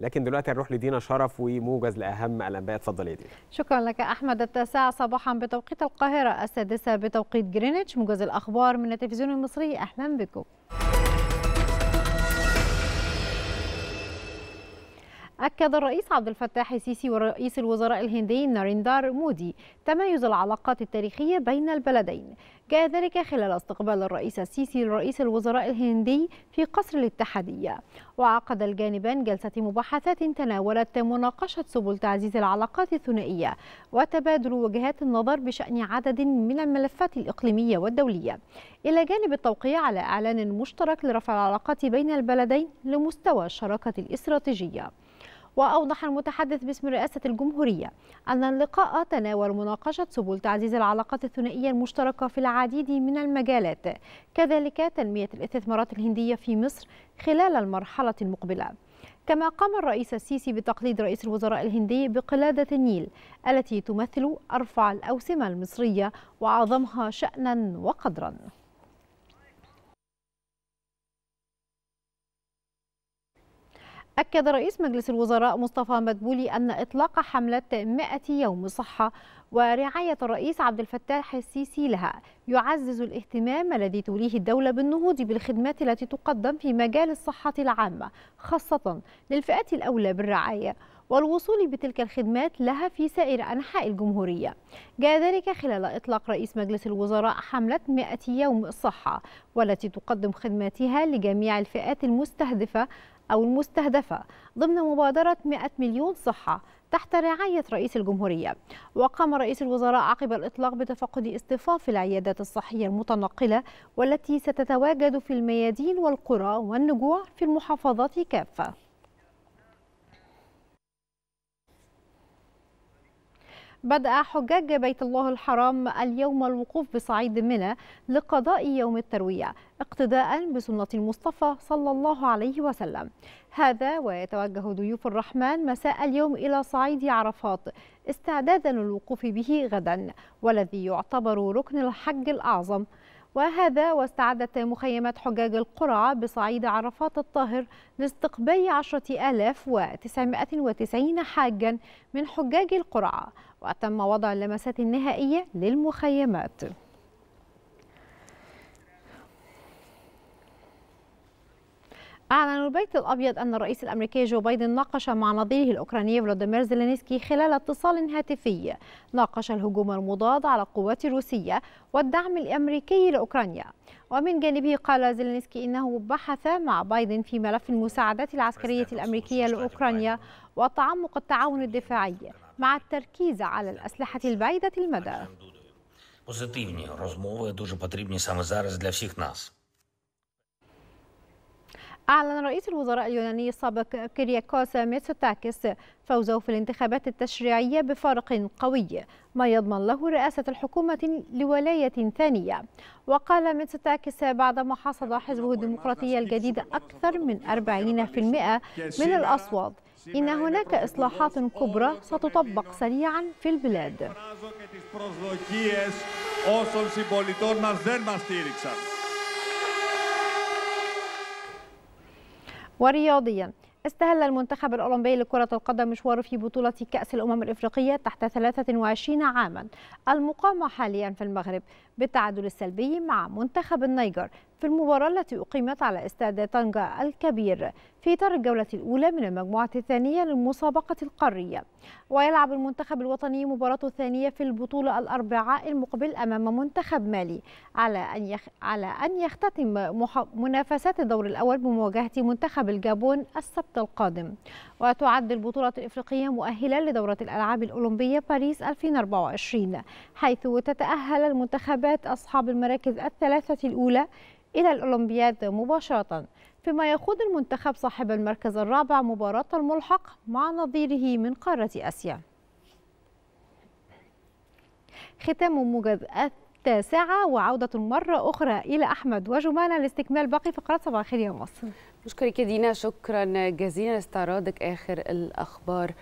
لكن دلوقتي هنروح لدينا شرف وموجز لاهم الانباء اتفضل يا دينا شكرا لك احمد التاسعه صباحا بتوقيت القاهره السادسه بتوقيت جرينتش موجز الاخبار من التلفزيون المصري اهلا بكم أكد الرئيس عبد الفتاح السيسي ورئيس الوزراء الهندي ناريندار مودي تمايز العلاقات التاريخية بين البلدين جاء ذلك خلال استقبال الرئيس السيسي لرئيس الوزراء الهندي في قصر الاتحادية وعقد الجانبان جلسة مباحثات تناولت مناقشة سبل تعزيز العلاقات الثنائية وتبادل وجهات النظر بشأن عدد من الملفات الإقليمية والدولية إلى جانب التوقيع على إعلان مشترك لرفع العلاقات بين البلدين لمستوى الشراكة الاستراتيجية وأوضح المتحدث باسم رئاسة الجمهورية أن اللقاء تناول مناقشة سبل تعزيز العلاقات الثنائية المشتركة في العديد من المجالات كذلك تنمية الاستثمارات الهندية في مصر خلال المرحلة المقبلة كما قام الرئيس السيسي بتقليد رئيس الوزراء الهندي بقلادة النيل التي تمثل أرفع الأوسمة المصرية وأعظمها شأنا وقدرا أكد رئيس مجلس الوزراء مصطفى مدبولي أن إطلاق حملة 100 يوم صحة ورعاية الرئيس عبد الفتاح السيسي لها يعزز الاهتمام الذي توليه الدولة بالنهوض بالخدمات التي تقدم في مجال الصحة العامة خاصة للفئات الأولى بالرعاية والوصول بتلك الخدمات لها في سائر أنحاء الجمهورية جاء ذلك خلال إطلاق رئيس مجلس الوزراء حملة 100 يوم الصحة والتي تقدم خدماتها لجميع الفئات المستهدفة أو المستهدفة ضمن مبادرة 100 مليون صحة تحت رعاية رئيس الجمهورية وقام رئيس الوزراء عقب الإطلاق بتفقد اصطفاف العيادات الصحية المتنقلة والتي ستتواجد في الميادين والقرى والنجوع في المحافظات كافة بدأ حجاج بيت الله الحرام اليوم الوقوف بصعيد منى لقضاء يوم التروية اقتداء بسنة المصطفى صلى الله عليه وسلم هذا ويتوجه ضيوف الرحمن مساء اليوم إلى صعيد عرفات استعدادا للوقوف به غدا والذي يعتبر ركن الحج الأعظم وهذا واستعدت مخيمات حجاج القرى بصعيد عرفات الطاهر لاستقبال 10990 حاجا من حجاج القرى وتم وضع اللمسات النهائية للمخيمات أعلن البيت الأبيض أن الرئيس الأمريكي جو بايدن ناقش مع نظيره الأوكراني فلاديمير زيلينسكي خلال اتصال هاتفي ناقش الهجوم المضاد على القوات الروسية والدعم الأمريكي لأوكرانيا ومن جانبه قال زيلينسكي إنه بحث مع بايدن في ملف المساعدات العسكرية الأمريكية لأوكرانيا وتعمق التعاون الدفاعي مع التركيز على الأسلحة البعيدة المدى. أعلن رئيس الوزراء اليوناني السابق كيرياكوس ميتسوتاكس فوزه في الانتخابات التشريعية بفارق قوي ما يضمن له رئاسة الحكومة لولاية ثانية وقال ميتسوتاكس بعدما حصد حزبه الديمقراطي الجديد أكثر من 40% من الأصوات إن هناك إصلاحات كبرى ستطبق سريعا في البلاد ورياضيا استهل المنتخب الأولمبي لكرة القدم مشواره في بطولة كأس الأمم الإفريقية تحت 23 عاما المقامة حاليا في المغرب بالتعادل السلبي مع منتخب النيجر في المباراة التي أقيمت على استاد طنجة الكبير في إطار الجولة الأولى من المجموعة الثانية للمسابقة القارية ويلعب المنتخب الوطني مباراته الثانية في البطولة الأربعاء المقبل أمام منتخب مالي على أن يخ... على أن يختتم مح... منافسات الدور الأول بمواجهة منتخب الجابون السبت القادم وتعد البطولة الإفريقية مؤهلا لدورة الألعاب الأولمبية باريس 2024 حيث تتأهل المنتخبات أصحاب المراكز الثلاثة الأولى إلى الأولمبياد مباشرة فيما يخوض المنتخب صاحب المركز الرابع مباراة الملحق مع نظيره من قارة آسيا ختام موجز التاسعة وعودة مرة أخرى إلى أحمد وجمانة لاستكمال باقي فقرات صباح الخير يا مصر بشكرك دينا شكرا جزيلا استعراضك آخر الأخبار